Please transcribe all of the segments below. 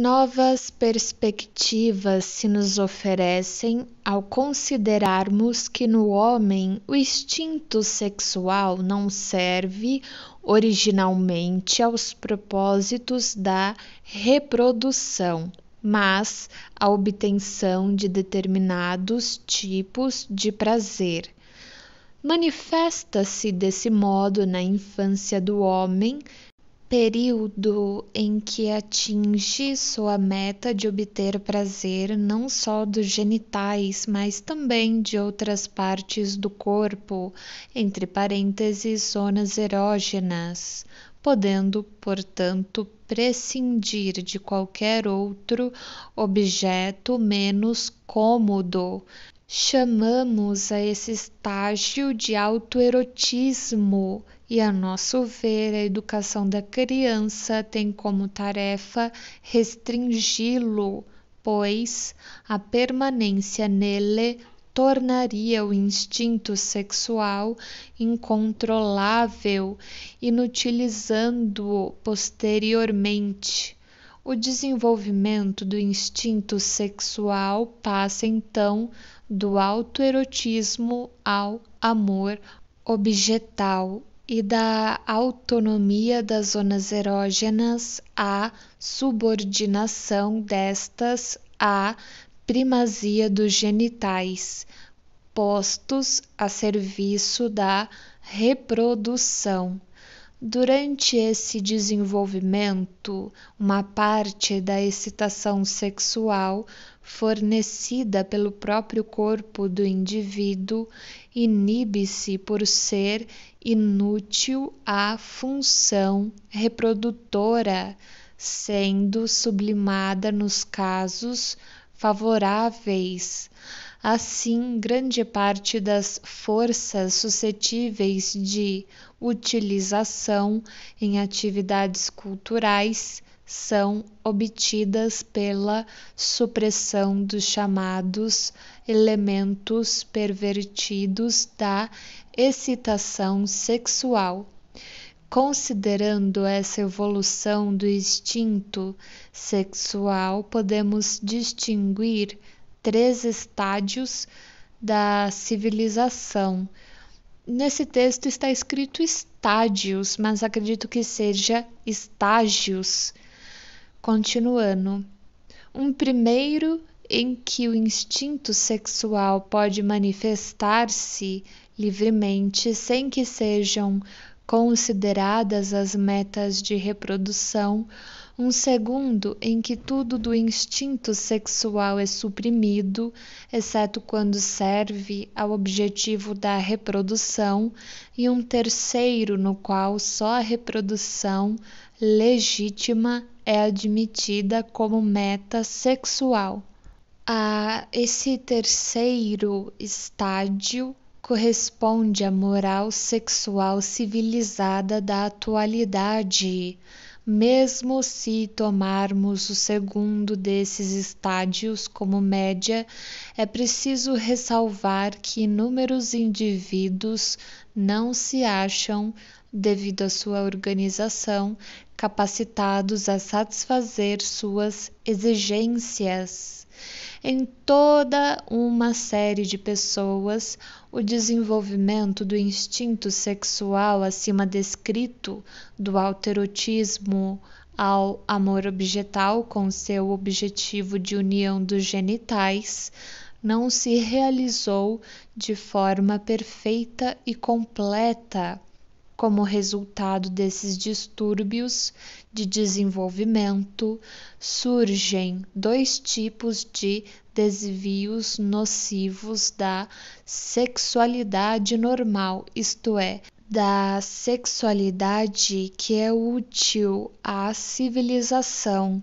Novas perspectivas se nos oferecem ao considerarmos que no homem o instinto sexual não serve originalmente aos propósitos da reprodução, mas à obtenção de determinados tipos de prazer. Manifesta-se desse modo na infância do homem período em que atinge sua meta de obter prazer não só dos genitais, mas também de outras partes do corpo, entre parênteses, zonas erógenas, podendo, portanto, prescindir de qualquer outro objeto menos cômodo, chamamos a esse estágio de autoerotismo e, a nosso ver, a educação da criança tem como tarefa restringi-lo, pois a permanência nele tornaria o instinto sexual incontrolável, inutilizando-o posteriormente. O desenvolvimento do instinto sexual passa então do autoerotismo ao amor objetal e da autonomia das zonas erógenas à subordinação destas à primazia dos genitais, postos a serviço da reprodução. Durante esse desenvolvimento, uma parte da excitação sexual fornecida pelo próprio corpo do indivíduo inibe-se por ser inútil à função reprodutora, sendo sublimada nos casos favoráveis. Assim, grande parte das forças suscetíveis de utilização em atividades culturais são obtidas pela supressão dos chamados elementos pervertidos da excitação sexual. Considerando essa evolução do instinto sexual, podemos distinguir três estádios da civilização. Nesse texto está escrito estádios, mas acredito que seja estágios Continuando, um primeiro em que o instinto sexual pode manifestar-se livremente sem que sejam consideradas as metas de reprodução, um segundo em que tudo do instinto sexual é suprimido, exceto quando serve ao objetivo da reprodução, e um terceiro no qual só a reprodução legítima é admitida como meta sexual. A esse terceiro estágio corresponde a moral sexual civilizada da atualidade, mesmo se tomarmos o segundo desses estádios como média, é preciso ressalvar que inúmeros indivíduos não se acham, devido à sua organização, capacitados a satisfazer suas exigências. Em toda uma série de pessoas, o desenvolvimento do instinto sexual acima descrito, do alterotismo ao amor objetal com seu objetivo de união dos genitais, não se realizou de forma perfeita e completa como resultado desses distúrbios de desenvolvimento, surgem dois tipos de desvios nocivos da sexualidade normal, isto é, da sexualidade que é útil à civilização.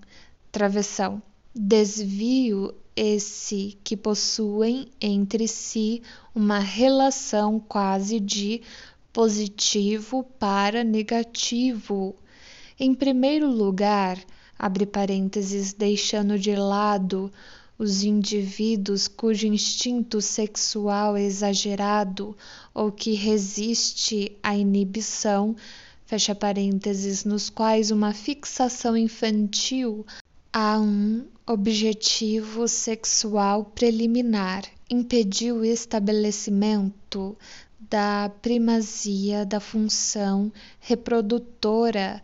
Travessão. Desvio esse que possuem entre si uma relação quase de positivo para negativo. Em primeiro lugar, abre parênteses, deixando de lado os indivíduos cujo instinto sexual é exagerado ou que resiste à inibição, fecha parênteses, nos quais uma fixação infantil a um objetivo sexual preliminar impediu o estabelecimento da primazia da função reprodutora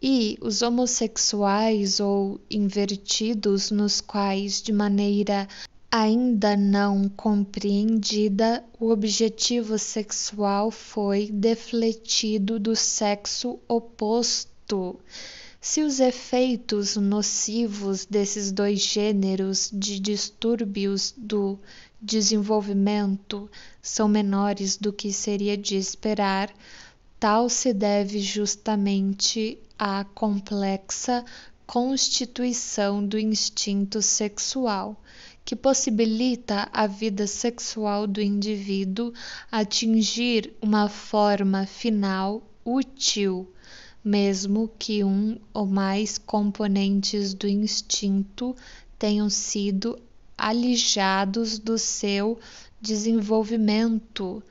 e os homossexuais ou invertidos, nos quais, de maneira ainda não compreendida, o objetivo sexual foi defletido do sexo oposto. Se os efeitos nocivos desses dois gêneros de distúrbios do desenvolvimento são menores do que seria de esperar, tal se deve justamente à complexa constituição do instinto sexual, que possibilita a vida sexual do indivíduo atingir uma forma final útil, mesmo que um ou mais componentes do instinto tenham sido alijados do seu desenvolvimento.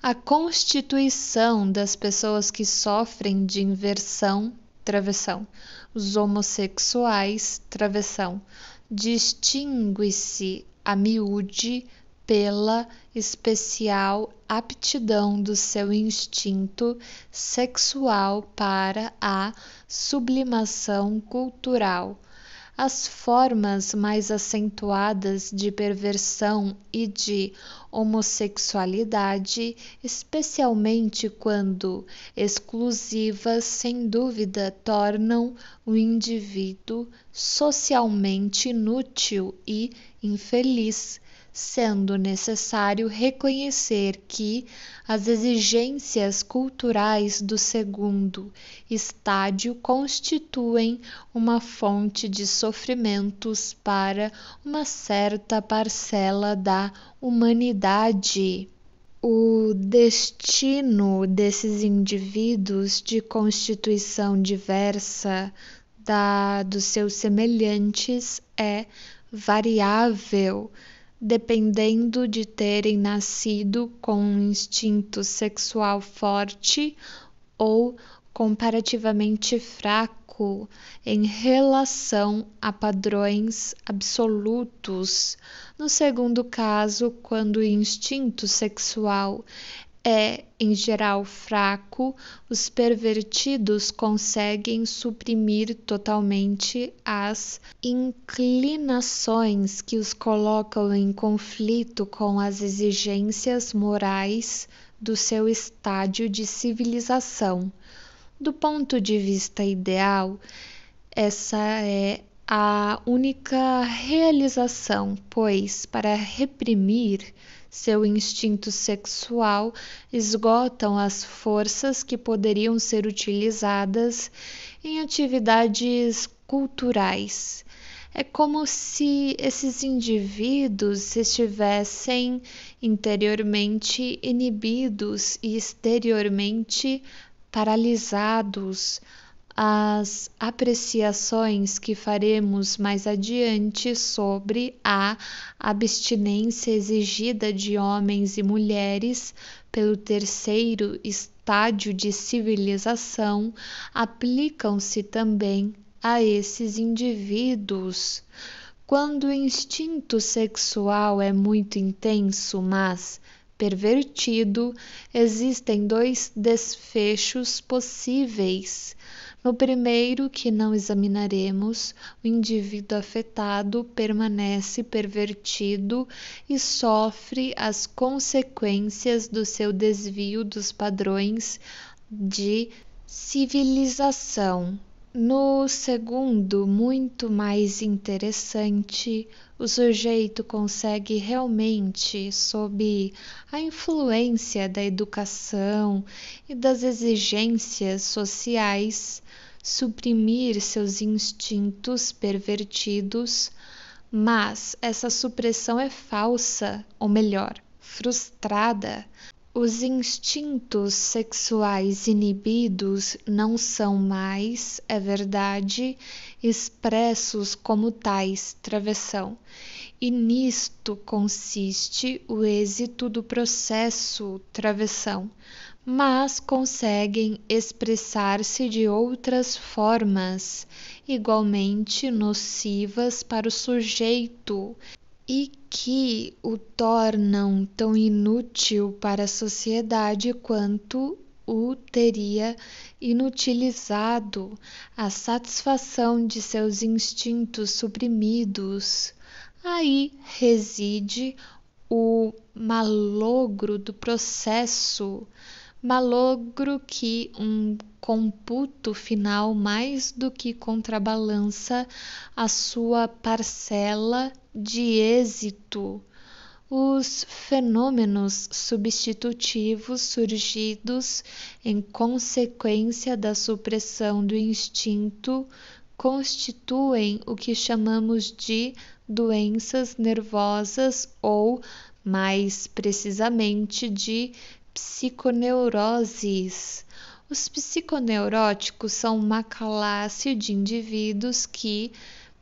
A constituição das pessoas que sofrem de inversão, travessão, os homossexuais, travessão, distingue-se a miúde pela especial aptidão do seu instinto sexual para a sublimação cultural as formas mais acentuadas de perversão e de homossexualidade, especialmente quando exclusivas, sem dúvida, tornam o indivíduo socialmente inútil e infeliz, sendo necessário reconhecer que as exigências culturais do segundo estádio constituem uma fonte de sofrimentos para uma certa parcela da humanidade. O destino desses indivíduos de constituição diversa da dos seus semelhantes é variável dependendo de terem nascido com um instinto sexual forte ou comparativamente fraco em relação a padrões absolutos. No segundo caso, quando o instinto sexual é, em geral, fraco, os pervertidos conseguem suprimir totalmente as inclinações que os colocam em conflito com as exigências morais do seu estádio de civilização. Do ponto de vista ideal, essa é a única realização, pois, para reprimir seu instinto sexual esgotam as forças que poderiam ser utilizadas em atividades culturais. É como se esses indivíduos estivessem interiormente inibidos e exteriormente paralisados as apreciações que faremos mais adiante sobre a abstinência exigida de homens e mulheres pelo terceiro estádio de civilização aplicam-se também a esses indivíduos. Quando o instinto sexual é muito intenso, mas pervertido, existem dois desfechos possíveis no primeiro, que não examinaremos, o indivíduo afetado permanece pervertido e sofre as consequências do seu desvio dos padrões de civilização. No segundo, muito mais interessante, o sujeito consegue realmente, sob a influência da educação e das exigências sociais, suprimir seus instintos pervertidos, mas essa supressão é falsa, ou melhor, frustrada. Os instintos sexuais inibidos não são mais, é verdade, expressos como tais travessão. E nisto consiste o êxito do processo travessão mas conseguem expressar-se de outras formas, igualmente nocivas para o sujeito e que o tornam tão inútil para a sociedade quanto o teria inutilizado a satisfação de seus instintos suprimidos. Aí reside o malogro do processo malogro que um computo final mais do que contrabalança a sua parcela de êxito. Os fenômenos substitutivos surgidos em consequência da supressão do instinto constituem o que chamamos de doenças nervosas ou, mais precisamente, de psiconeuroses. Os psiconeuróticos são uma classe de indivíduos que,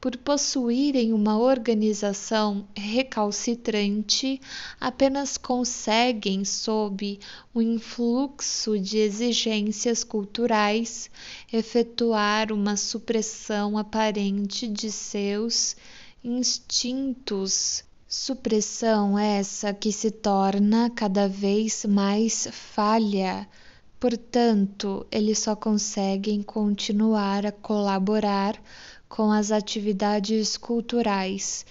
por possuírem uma organização recalcitrante, apenas conseguem, sob o influxo de exigências culturais, efetuar uma supressão aparente de seus instintos Supressão essa que se torna cada vez mais falha. Portanto, eles só conseguem continuar a colaborar com as atividades culturais,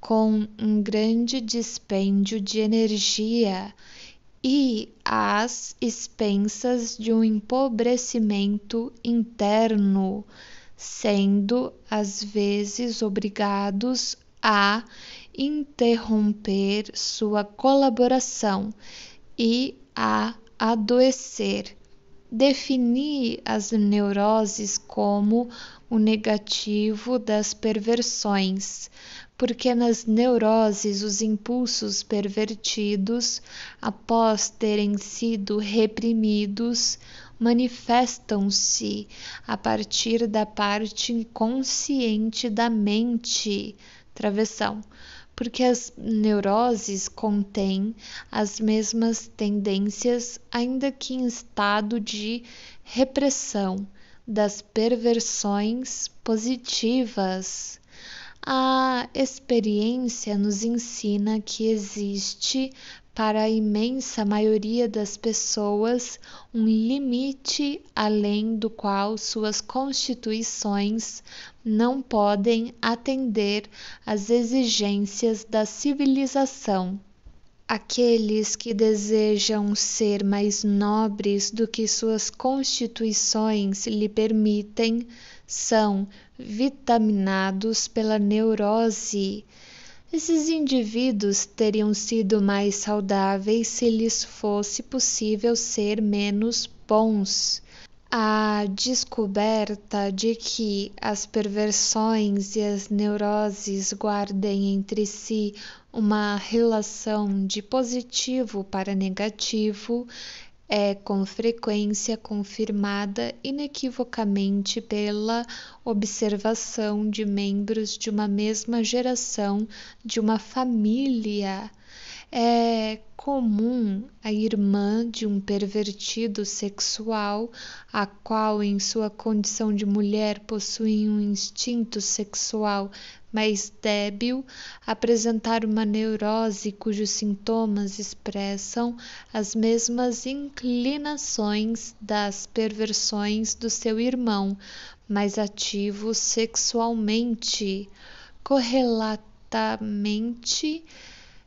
com um grande dispêndio de energia e às expensas de um empobrecimento interno, sendo às vezes obrigados a interromper sua colaboração e a adoecer. Defini as neuroses como o negativo das perversões, porque nas neuroses os impulsos pervertidos, após terem sido reprimidos, manifestam-se a partir da parte inconsciente da mente. Travessão porque as neuroses contêm as mesmas tendências, ainda que em estado de repressão, das perversões positivas. A experiência nos ensina que existe para a imensa maioria das pessoas um limite além do qual suas constituições não podem atender às exigências da civilização. Aqueles que desejam ser mais nobres do que suas constituições lhe permitem são vitaminados pela neurose esses indivíduos teriam sido mais saudáveis se lhes fosse possível ser menos bons. A descoberta de que as perversões e as neuroses guardem entre si uma relação de positivo para negativo é com frequência confirmada inequivocamente pela observação de membros de uma mesma geração, de uma família. É comum a irmã de um pervertido sexual, a qual, em sua condição de mulher, possui um instinto sexual mais débil apresentar uma neurose cujos sintomas expressam as mesmas inclinações das perversões do seu irmão, mais ativo sexualmente, correlatamente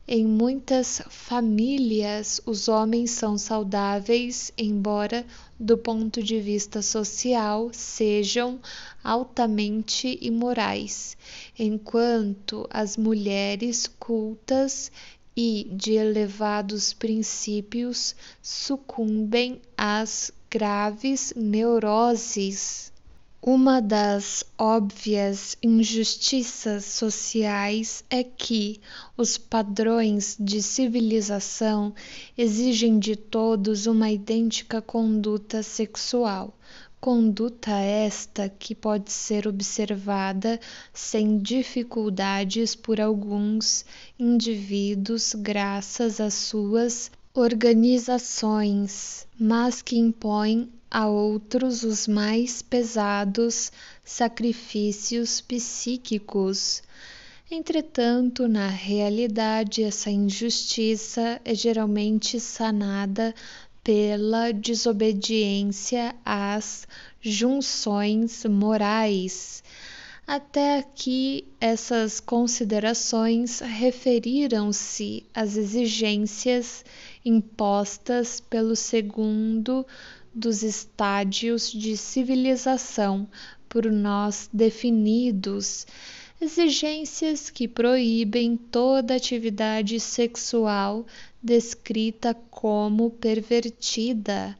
em muitas famílias, os homens são saudáveis, embora, do ponto de vista social, sejam altamente imorais, enquanto as mulheres cultas e de elevados princípios sucumbem às graves neuroses. Uma das óbvias injustiças sociais é que os padrões de civilização exigem de todos uma idêntica conduta sexual, conduta esta que pode ser observada sem dificuldades por alguns indivíduos graças às suas organizações, mas que impõe a outros os mais pesados sacrifícios psíquicos. Entretanto, na realidade, essa injustiça é geralmente sanada pela desobediência às junções morais. Até aqui, essas considerações referiram-se às exigências impostas pelo segundo dos estádios de civilização por nós definidos, exigências que proíbem toda atividade sexual descrita como pervertida,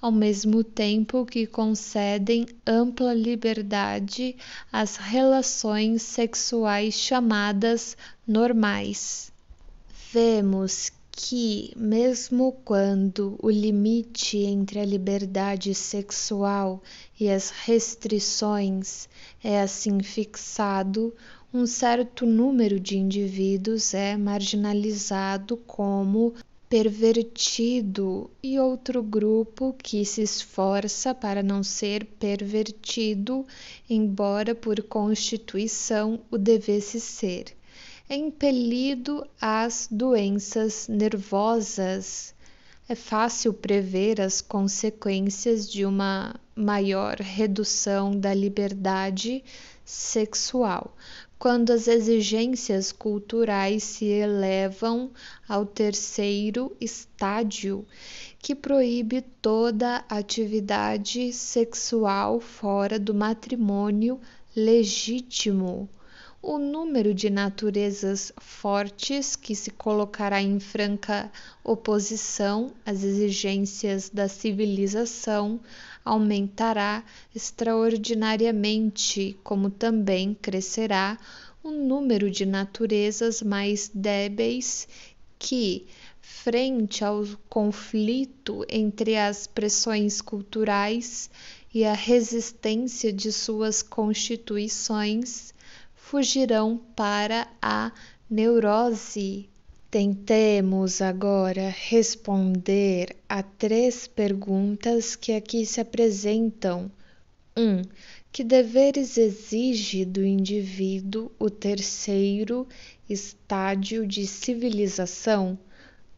ao mesmo tempo que concedem ampla liberdade às relações sexuais chamadas normais. Vemos que, mesmo quando o limite entre a liberdade sexual e as restrições é assim fixado, um certo número de indivíduos é marginalizado como pervertido e outro grupo que se esforça para não ser pervertido, embora por constituição o devesse ser é impelido às doenças nervosas. É fácil prever as consequências de uma maior redução da liberdade sexual, quando as exigências culturais se elevam ao terceiro estádio, que proíbe toda atividade sexual fora do matrimônio legítimo o número de naturezas fortes que se colocará em franca oposição às exigências da civilização aumentará extraordinariamente, como também crescerá o número de naturezas mais débeis que, frente ao conflito entre as pressões culturais e a resistência de suas constituições, fugirão para a neurose. Tentemos agora responder a três perguntas que aqui se apresentam. 1. Um, que deveres exige do indivíduo o terceiro estádio de civilização?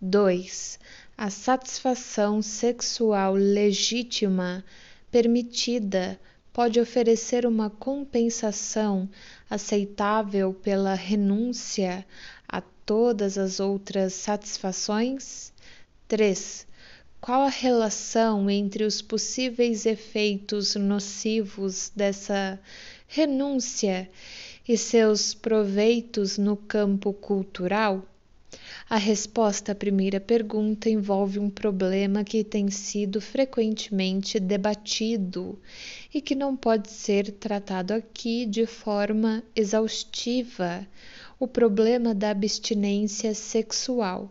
2. A satisfação sexual legítima, permitida, pode oferecer uma compensação aceitável pela renúncia a todas as outras satisfações? 3. Qual a relação entre os possíveis efeitos nocivos dessa renúncia e seus proveitos no campo cultural? A resposta à primeira pergunta envolve um problema que tem sido frequentemente debatido e que não pode ser tratado aqui de forma exaustiva: o problema da abstinência sexual.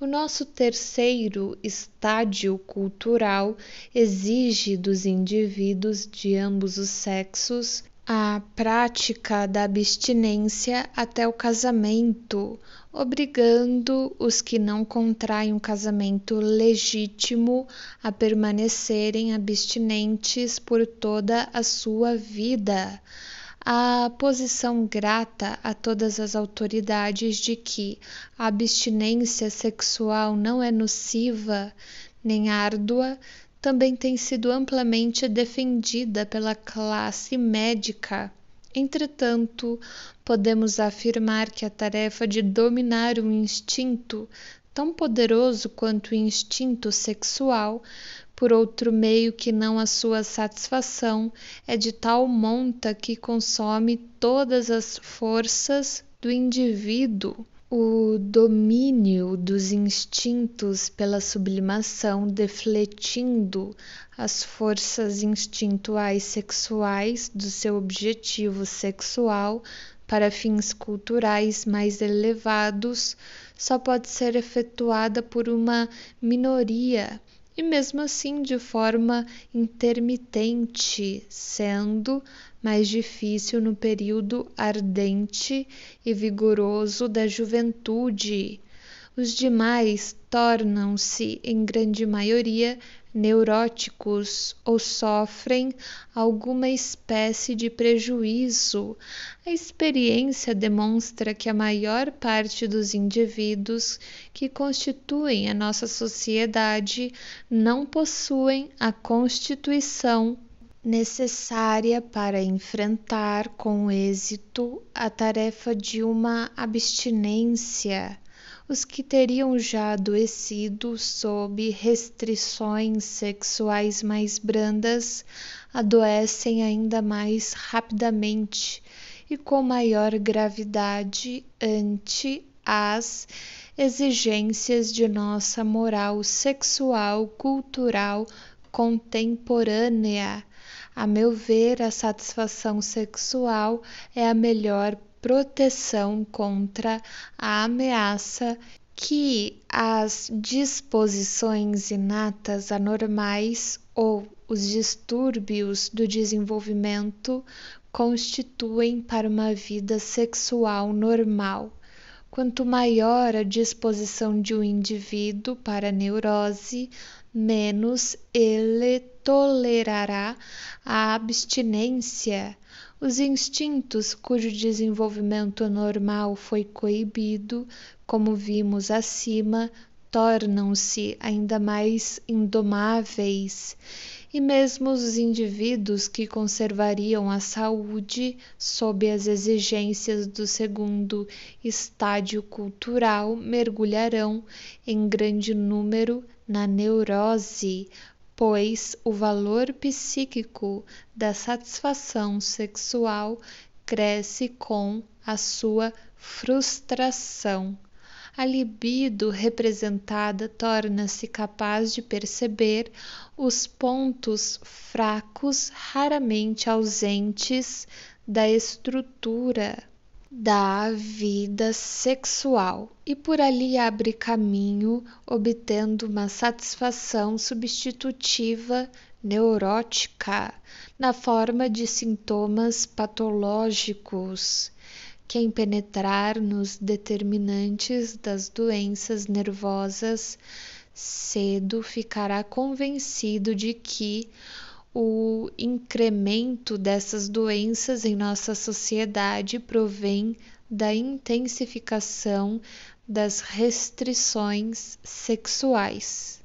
O nosso terceiro estádio cultural exige dos indivíduos de ambos os sexos a prática da abstinência até o casamento obrigando os que não contraem um casamento legítimo a permanecerem abstinentes por toda a sua vida. A posição grata a todas as autoridades de que a abstinência sexual não é nociva nem árdua também tem sido amplamente defendida pela classe médica Entretanto, podemos afirmar que a tarefa de dominar um instinto tão poderoso quanto o instinto sexual, por outro meio que não a sua satisfação, é de tal monta que consome todas as forças do indivíduo o domínio dos instintos pela sublimação, defletindo as forças instintuais sexuais do seu objetivo sexual para fins culturais mais elevados, só pode ser efetuada por uma minoria e mesmo assim de forma intermitente, sendo mais difícil no período ardente e vigoroso da juventude. Os demais tornam-se, em grande maioria, neuróticos ou sofrem alguma espécie de prejuízo. A experiência demonstra que a maior parte dos indivíduos que constituem a nossa sociedade não possuem a constituição necessária para enfrentar com êxito a tarefa de uma abstinência os que teriam já adoecido sob restrições sexuais mais brandas adoecem ainda mais rapidamente e com maior gravidade ante as exigências de nossa moral sexual cultural contemporânea. A meu ver, a satisfação sexual é a melhor proteção contra a ameaça que as disposições inatas anormais ou os distúrbios do desenvolvimento constituem para uma vida sexual normal. Quanto maior a disposição de um indivíduo para a neurose, menos ele tolerará a abstinência os instintos cujo desenvolvimento normal foi coibido, como vimos acima, tornam-se ainda mais indomáveis, e mesmo os indivíduos que conservariam a saúde sob as exigências do segundo estádio cultural mergulharão em grande número na neurose pois o valor psíquico da satisfação sexual cresce com a sua frustração. A libido representada torna-se capaz de perceber os pontos fracos, raramente ausentes, da estrutura da vida sexual e por ali abre caminho, obtendo uma satisfação substitutiva neurótica na forma de sintomas patológicos Quem penetrar nos determinantes das doenças nervosas, cedo ficará convencido de que o incremento dessas doenças em nossa sociedade provém da intensificação das restrições sexuais.